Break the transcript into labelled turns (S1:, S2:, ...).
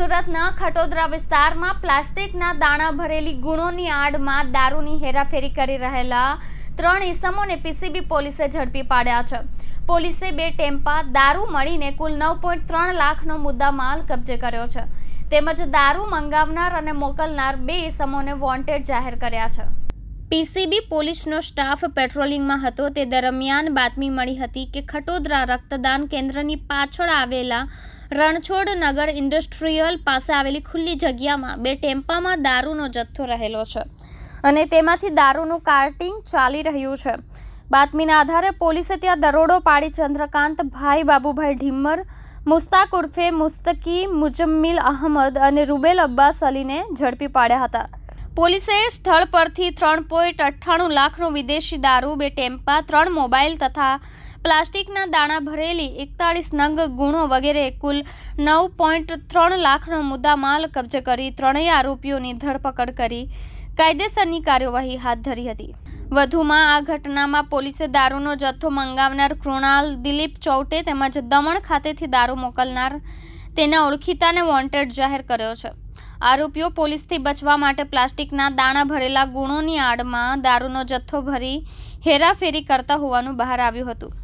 S1: સુરતના ખટોદરા વિસ્તારમાં પ્લાસ્ટિકના દાણા ભરેલી ગુણોની આડમાં દારૂની હેરાફેરી કરી રહેલા ત્રણ ઇસમોને પીસીબી પોલીસે ઝડપી પાડ્યા છે પોલીસે બે ટેમ્પા દારૂ મળીને કુલ નવ પોઈન્ટ ત્રણ લાખનો મુદ્દા માલ કબજે કર્યો છે તેમજ દારૂ મંગાવનાર અને મોકલનાર બે ઇસમોને વોન્ટેડ જાહેર કર્યા છે પીસીબી પોલીસનો સ્ટાફ પેટ્રોલિંગમાં હતો તે દરમિયાન બાતમી મળી હતી કે ખટોદરા રક્તદાન કેન્દ્રની પાછળ આવેલા રણછોડ નગર ઇન્ડસ્ટ્રીયલ પાસે આવેલી ખુલ્લી જગ્યામાં બે ટેમ્પામાં દારૂનો જથ્થો રહેલો છે અને તેમાંથી દારૂનું કાર્ટિંગ ચાલી રહ્યું છે બાતમીના આધારે પોલીસે ત્યાં દરોડો પાડી ચંદ્રકાંત ભાઈ બાબુભાઈ ઢીમ્મર મુસ્તાક ઉર્ફે મુસ્તકી મુજમ્મિલ અહમદ અને રૂબેલ અબ્બાસ અલીને ઝડપી પાડ્યા હતા પોલીસે સ્થળ પરથી ત્રણ પોઈન્ટ અઠ્ઠાણું લાખનો વિદેશી દારૂ બે ટેમ્પા ત્રણ મોબાઈલ તથા પ્લાસ્ટિકના દાણા ભરેલી એકતાળીસ નંગ ગુણો વગેરે કુલ નવ પોઈન્ટ ત્રણ લાખનો મુદ્દામાલ કબજે કરી ત્રણેય આરોપીઓની ધરપકડ કરી કાયદેસરની કાર્યવાહી હાથ ધરી હતી વધુમાં આ ઘટનામાં પોલીસે દારૂનો જથ્થો મંગાવનાર કૃણાલ દિલીપ ચૌટે તેમજ દમણ ખાતેથી દારૂ મોકલનાર તેના ઓળખીતાને વોન્ટેડ જાહેર કર્યો છે આરોપીઓ પોલીસથી બચવા માટે પ્લાસ્ટિકના દાણા ભરેલા ગુણોની આડમાં દારૂનો જથ્થો ભરી હેરાફેરી કરતા હોવાનું બહાર આવ્યું હતું